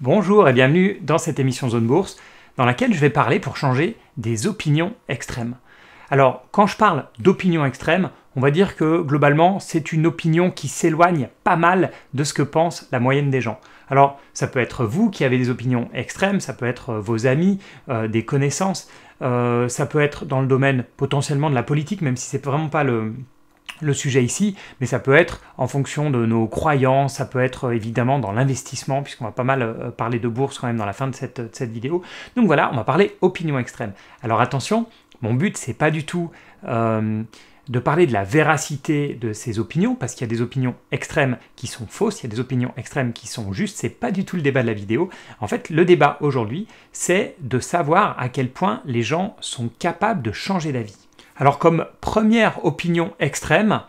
Bonjour et bienvenue dans cette émission Zone Bourse, dans laquelle je vais parler pour changer des opinions extrêmes. Alors, quand je parle d'opinion extrême, on va dire que globalement, c'est une opinion qui s'éloigne pas mal de ce que pense la moyenne des gens. Alors, ça peut être vous qui avez des opinions extrêmes, ça peut être vos amis, euh, des connaissances, euh, ça peut être dans le domaine potentiellement de la politique, même si c'est vraiment pas le, le sujet ici, mais ça peut être en fonction de nos croyances, ça peut être euh, évidemment dans l'investissement, puisqu'on va pas mal euh, euh, parler de bourse quand même dans la fin de cette, vidéo. Donc voilà, on va parler opinion extrême. Alors attention, mon but c'est pas du tout de parler de la véracité de ces opinions, parce qu'il y a des opinions extrêmes qui sont fausses, il y a des opinions extrêmes qui sont justes, c'est pas du tout le débat de la vidéo. En fait, le débat aujourd'hui, c'est de savoir à quel point les gens sont capables de changer d'avis. Alors comme première opinion extrême,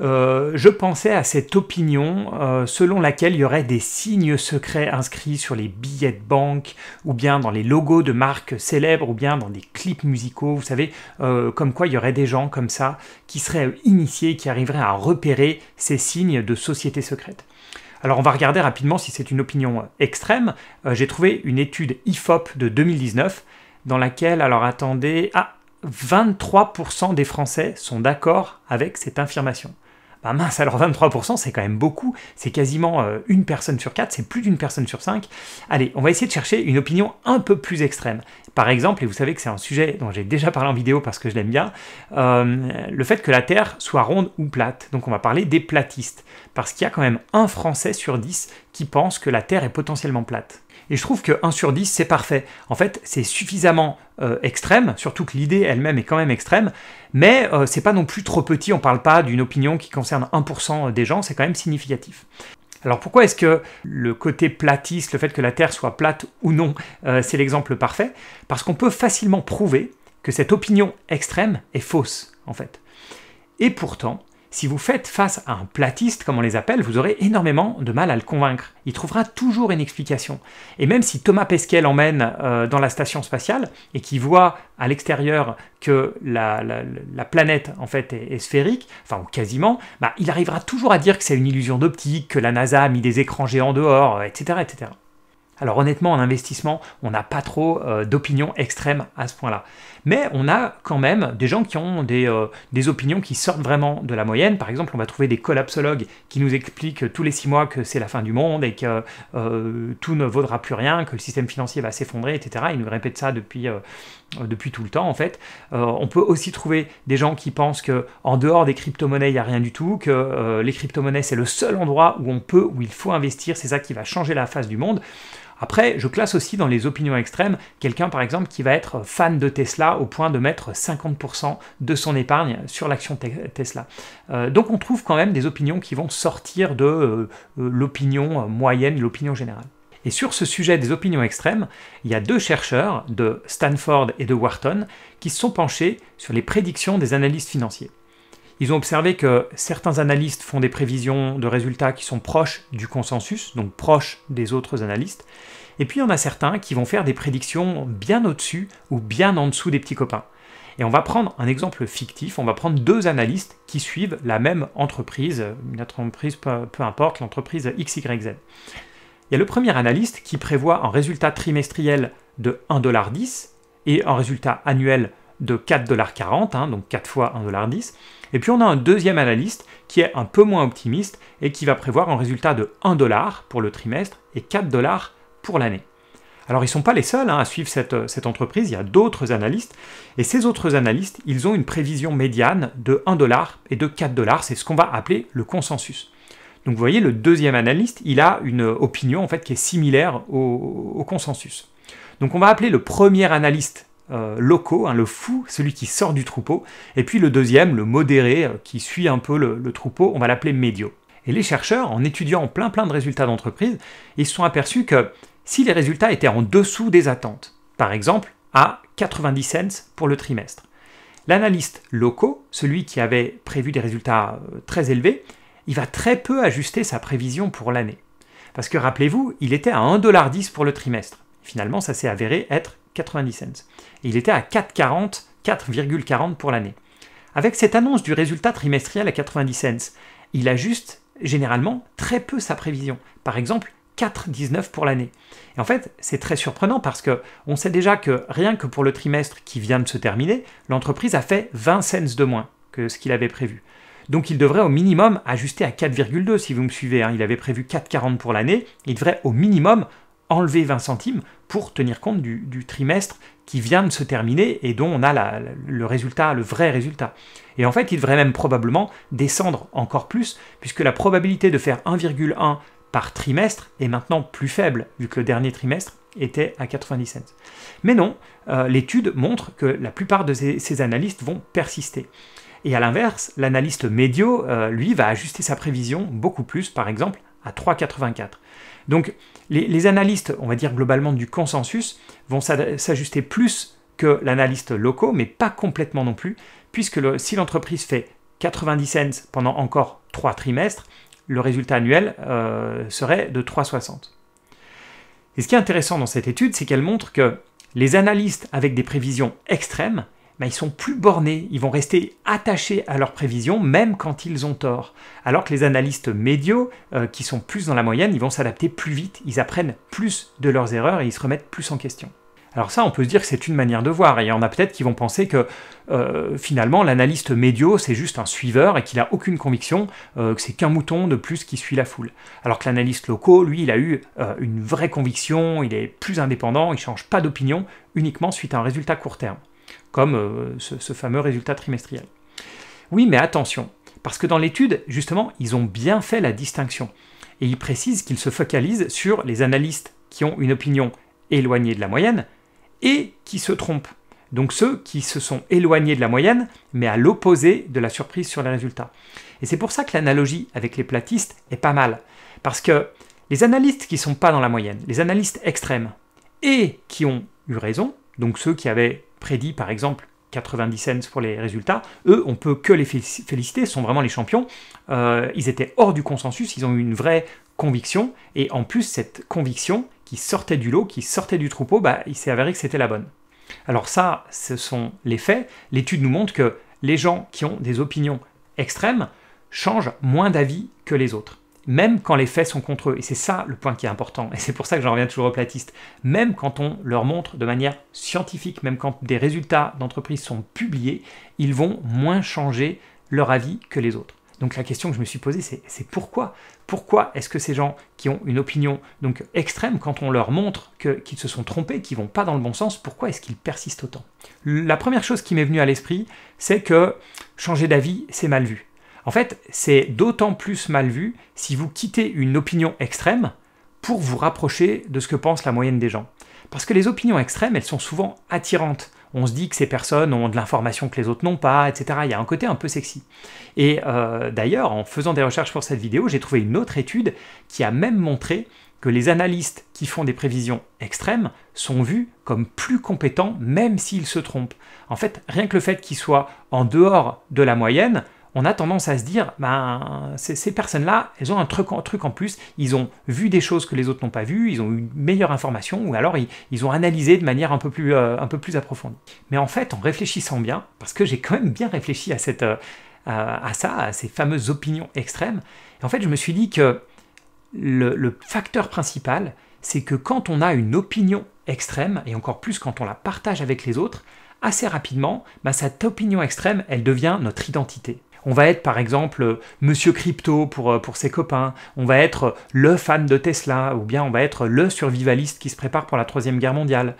euh, je pensais à cette opinion euh, selon laquelle il y aurait des signes secrets inscrits sur les billets de banque ou bien dans les logos de marques célèbres ou bien dans des clips musicaux, vous savez, euh, comme quoi il y aurait des gens comme ça qui seraient initiés, qui arriveraient à repérer ces signes de société secrète. Alors on va regarder rapidement si c'est une opinion extrême. J'ai trouvé une étude IFOP de 2019 dans laquelle, alors attendez, ah, 23% des Français sont d'accord avec cette affirmation. Bah mince, alors 23%, c'est quand même beaucoup, c'est quasiment euh, une personne sur quatre, c'est plus d'une personne sur cinq. Allez, on va essayer de chercher une opinion un peu plus extrême. Par exemple, et vous savez que c'est un sujet dont j'ai déjà parlé en vidéo parce que je l'aime bien, euh, le fait que la Terre soit ronde ou plate. Donc on va parler des platistes, parce qu'il y a quand même un Français sur dix qui pense que la Terre est potentiellement plate. Et je trouve que 1 sur 10, c'est parfait. En fait, c'est suffisamment euh, extrême, surtout que l'idée elle-même est quand même extrême, mais euh, c'est pas non plus trop petit, on parle pas d'une opinion qui concerne 1% des gens, c'est quand même significatif. Alors pourquoi est-ce que le côté platiste, le fait que la Terre soit plate ou non, euh, c'est l'exemple parfait Parce qu'on peut facilement prouver que cette opinion extrême est fausse, en fait. Et pourtant, si vous faites face à un platiste, comme on les appelle, vous aurez énormément de mal à le convaincre. Il trouvera toujours une explication. Et même si Thomas Pesquet l'emmène euh, dans la station spatiale et qu'il voit à l'extérieur que la, planète en fait est, sphérique, enfin ou quasiment, bah, il arrivera toujours à dire que c'est une illusion d'optique, que la NASA a mis des écrans géants dehors, etc., euh, etc. Alors honnêtement, en investissement, on n'a pas trop euh, d'opinions extrêmes à ce point-là. Mais on a quand même des gens qui ont des, euh, des, opinions qui sortent vraiment de la moyenne. Par exemple, on va trouver des collapsologues qui nous expliquent tous les six mois que c'est la fin du monde et que euh, tout ne vaudra plus rien, que le système financier va s'effondrer, etc. Ils nous répètent ça depuis euh, depuis tout le temps en fait. Euh, on peut aussi trouver des gens qui pensent que en dehors des crypto-monnaies, il n'y a rien du tout, que euh, les crypto-monnaies c'est le seul endroit où on peut, où il faut investir, c'est ça qui va changer la face du monde. Après, je classe aussi dans les opinions extrêmes quelqu'un par exemple qui va être fan de Tesla au point de mettre 50% de son épargne sur l'action Tesla. donc on trouve quand même des opinions qui vont sortir de l'opinion moyenne, l'opinion générale. Et sur ce sujet des opinions extrêmes, il y a deux chercheurs de Stanford et de Wharton qui se sont penchés sur les prédictions des analystes financiers. Ils ont observé que certains analystes font des prévisions de résultats qui sont proches du consensus, donc proches des autres analystes, et puis il y en a certains qui vont faire des prédictions bien au-dessus ou bien en dessous des petits copains. Et on va prendre un exemple fictif, on va prendre deux analystes qui suivent la même entreprise, une entreprise, peu, peu importe, l'entreprise XYZ. Il y a le premier analyste qui prévoit un résultat trimestriel de 1,10$ et un résultat annuel de 4,40$, hein, donc 4 fois 1,10$. Et puis on a un deuxième analyste qui est un peu moins optimiste et qui va prévoir un résultat de 1$ pour le trimestre et 4$ pour l'année. Alors ils ne sont pas les seuls hein, à suivre cette, euh, cette, entreprise, il y a d'autres analystes, et ces autres analystes, ils ont une prévision médiane de 1$ et de 4$, c'est ce qu'on va appeler le consensus. Donc vous voyez, le deuxième analyste, il a une opinion en fait qui est similaire au, consensus. Donc on va appeler le premier analyste euh, locaux, hein, le fou, celui qui sort du troupeau, et puis le deuxième, le modéré, euh, qui suit un peu le, le troupeau, on va l'appeler médio. Et les chercheurs, en étudiant plein plein de résultats d'entreprise, ils se sont aperçus que si les résultats étaient en dessous des attentes, par exemple à 90 cents pour le trimestre, l'analyste locaux, celui qui avait prévu des résultats euh, très élevés, il va très peu ajuster sa prévision pour l'année. Parce que rappelez-vous, il était à 1,10$ pour le trimestre. Finalement, ça s'est avéré être 90 cents. il était à 4,40, 4,40 pour l'année. Avec cette annonce du résultat trimestriel à 90 cents, il ajuste généralement très peu sa prévision. Par exemple, 4,19 pour l'année. Et en fait, c'est très surprenant parce que on sait déjà que rien que pour le trimestre qui vient de se terminer, l'entreprise a fait 20 cents de moins que ce qu'il avait prévu. Donc il devrait au minimum ajuster à 4,2 si vous me suivez. Hein. Il avait prévu 4,40 pour l'année. Il devrait au minimum enlever 20 centimes pour tenir compte du, trimestre qui vient de se terminer et dont on a le résultat, le vrai résultat. Et en fait, il devrait même probablement descendre encore plus, puisque la probabilité de faire 1,1 par trimestre est maintenant plus faible, vu que le dernier trimestre était à 97. Mais non, euh, l'étude montre que la plupart de ces analystes vont persister. Et à l'inverse, l'analyste médio, euh, lui, va ajuster sa prévision beaucoup plus, par exemple, à 3,84. Donc les, analystes, on va dire globalement du consensus, vont s'ajuster plus que l'analyste locaux, mais pas complètement non plus, puisque si l'entreprise fait 90 cents pendant encore 3 trimestres, le résultat annuel euh, serait de 3,60. Et ce qui est intéressant dans cette étude, c'est qu'elle montre que les analystes avec des prévisions extrêmes ils sont plus bornés, ils vont rester attachés à leurs prévisions même quand ils ont tort. Alors que les analystes médiaux, euh, qui sont plus dans la moyenne, ils vont s'adapter plus vite, ils apprennent plus de leurs erreurs et ils se remettent plus en question. Alors ça, on peut se dire que c'est une manière de voir, et il y en a peut-être qui vont penser que euh, finalement l'analyste médio, c'est juste un suiveur et qu'il n'a aucune conviction, euh, que c'est qu'un mouton de plus qui suit la foule. Alors que l'analyste loco, lui, il a eu une vraie conviction, il est plus indépendant, il ne change pas d'opinion uniquement suite à un résultat court terme comme euh, ce, fameux résultat trimestriel. Oui, mais attention, parce que dans l'étude, justement, ils ont bien fait la distinction. Et ils précisent qu'ils se focalisent sur les analystes qui ont une opinion éloignée de la moyenne et qui se trompent. Donc ceux qui se sont éloignés de la moyenne, mais à l'opposé de la surprise sur les résultats. Et c'est pour ça que l'analogie avec les platistes est pas mal. Parce que les analystes qui ne sont pas dans la moyenne, les analystes extrêmes, et qui ont eu raison, donc ceux qui avaient prédit par exemple 90 cents pour les résultats. Eux, on peut que les féliciter, sont vraiment les champions. Euh, ils étaient hors du consensus, ils ont eu une vraie conviction, et en plus, cette conviction qui sortait du lot, qui sortait du troupeau, bah, il s'est avéré que c'était la bonne. Alors ça, ce sont les faits. L'étude nous montre que les gens qui ont des opinions extrêmes changent moins d'avis que les autres même quand les faits sont contre eux. Et c'est ça le point qui est important, et c'est pour ça que j'en reviens toujours aux platistes. Même quand on leur montre de manière scientifique, même quand des résultats d'entreprise sont publiés, ils vont moins changer leur avis que les autres. Donc la question que je me suis posée, c'est pourquoi Pourquoi est-ce que ces gens qui ont une opinion donc extrême, quand on leur montre qu'ils se sont trompés, qu'ils vont pas dans le bon sens, pourquoi est-ce qu'ils persistent autant La première chose qui m'est venue à l'esprit, c'est que changer d'avis, c'est mal vu. En fait, c'est d'autant plus mal vu si vous quittez une opinion extrême pour vous rapprocher de ce que pense la moyenne des gens. Parce que les opinions extrêmes, elles sont souvent attirantes. On se dit que ces personnes ont de l'information que les autres n'ont pas, etc. Il y a un côté un peu sexy. Et euh, d'ailleurs, en faisant des recherches pour cette vidéo, j'ai trouvé une autre étude qui a même montré que les analystes qui font des prévisions extrêmes sont vus comme plus compétents même s'ils se trompent. En fait, rien que le fait qu'ils soient en dehors de la moyenne, on a tendance à se dire, ben, ces, personnes-là, elles ont un truc, en plus, ils ont vu des choses que les autres n'ont pas vues, ils ont eu une meilleure information, ou alors ils, ont analysé de manière euh, un peu, plus, approfondie. Mais en fait, en réfléchissant bien, parce que j'ai quand même bien réfléchi à, cette, euh, à ça, à ces fameuses opinions extrêmes, en fait, je me suis dit que le, facteur principal, c'est que quand on a une opinion extrême, et encore plus quand on la partage avec les autres, assez rapidement, ben, cette opinion extrême, elle devient notre identité. On va être par exemple Monsieur Crypto pour, euh, pour ses copains, on va être le fan de Tesla, ou bien on va être le survivaliste qui se prépare pour la Troisième Guerre mondiale.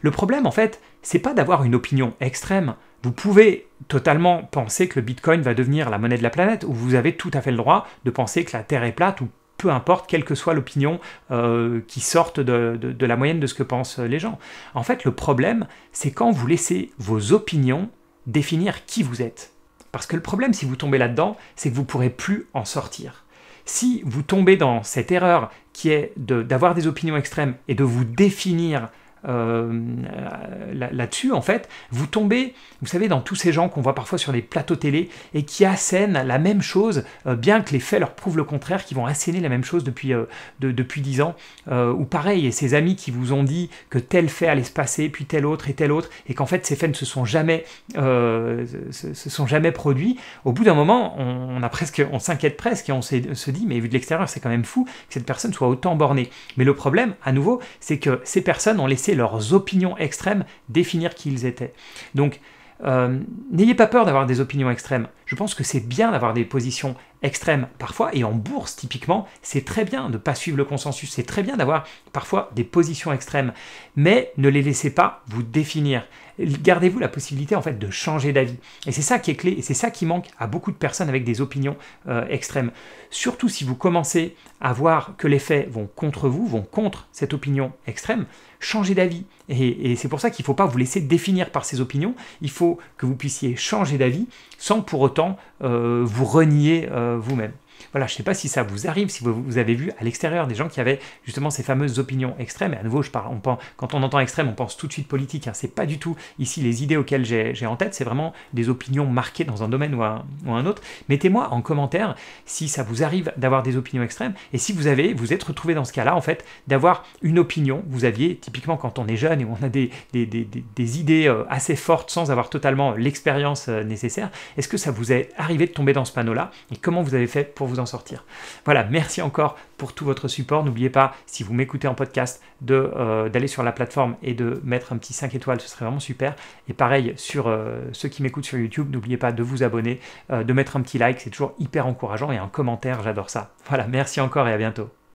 Le problème en fait, c'est pas d'avoir une opinion extrême. Vous pouvez totalement penser que le Bitcoin va devenir la monnaie de la planète, ou vous avez tout à fait le droit de penser que la Terre est plate, ou peu importe, quelle que soit l'opinion euh, qui sorte de la moyenne de ce que pensent les gens. En fait, le problème, c'est quand vous laissez vos opinions définir qui vous êtes. Parce que le problème, si vous tombez là-dedans, c'est que vous ne pourrez plus en sortir. Si vous tombez dans cette erreur qui est d'avoir des opinions extrêmes et de vous définir euh, euh, là-dessus, en fait, vous tombez, vous savez, dans tous ces gens qu'on voit parfois sur les plateaux télé et qui assènent la même chose, euh, bien que les faits leur prouvent le contraire, qui vont asséner la même chose depuis, de, depuis 10 ans, ou pareil, et ces amis qui vous ont dit que tel fait allait se passer, puis tel autre et tel autre, et qu'en fait ces faits ne se sont jamais, se, sont jamais produits, au bout d'un moment, on, a presque, on s'inquiète presque et on se dit, mais vu de l'extérieur, c'est quand même fou que cette personne soit autant bornée. Mais le problème, à nouveau, c'est que ces personnes ont laissé leurs opinions extrêmes définir qui ils étaient. Donc, euh, n'ayez pas peur d'avoir des opinions extrêmes. Je pense que c'est bien d'avoir des positions extrêmes parfois, et en bourse typiquement, c'est très bien de ne pas suivre le consensus, c'est très bien d'avoir parfois des positions extrêmes, mais ne les laissez pas vous définir gardez-vous la possibilité en fait de changer d'avis. Et c'est ça qui est clé, et c'est ça qui manque à beaucoup de personnes avec des opinions euh, extrêmes. Surtout si vous commencez à voir que les faits vont contre vous, vont contre cette opinion extrême, changez d'avis. Et, c'est pour ça qu'il ne faut pas vous laisser définir par ces opinions, il faut que vous puissiez changer d'avis sans pour autant euh, vous renier euh, vous-même. Voilà, je ne sais pas si ça vous arrive, si vous, vous avez vu à l'extérieur des gens qui avaient justement ces fameuses opinions extrêmes. Et à nouveau, je parle, on quand on entend extrême, on pense tout de suite politique. Hein. C'est pas du tout ici les idées auxquelles j'ai en tête, c'est vraiment des opinions marquées dans un domaine ou un, autre. Mettez-moi en commentaire si ça vous arrive d'avoir des opinions extrêmes et si vous avez, vous êtes retrouvé dans ce cas-là, en fait, d'avoir une opinion. Vous aviez, typiquement quand on est jeune et on a des, des, des, des idées euh, assez fortes sans avoir totalement l'expérience euh, nécessaire, est-ce que ça vous est arrivé de tomber dans ce panneau-là et comment vous avez fait pour en sortir. Voilà, merci encore pour tout votre support. N'oubliez pas, si vous m'écoutez en podcast, euh, d'aller sur la plateforme et de mettre un petit 5 étoiles, ce serait vraiment super. Et pareil, sur euh, ceux qui m'écoutent sur YouTube, n'oubliez pas de vous abonner, euh, de mettre un petit like, c'est toujours hyper encourageant, et un commentaire, j'adore ça. Voilà, merci encore et à bientôt.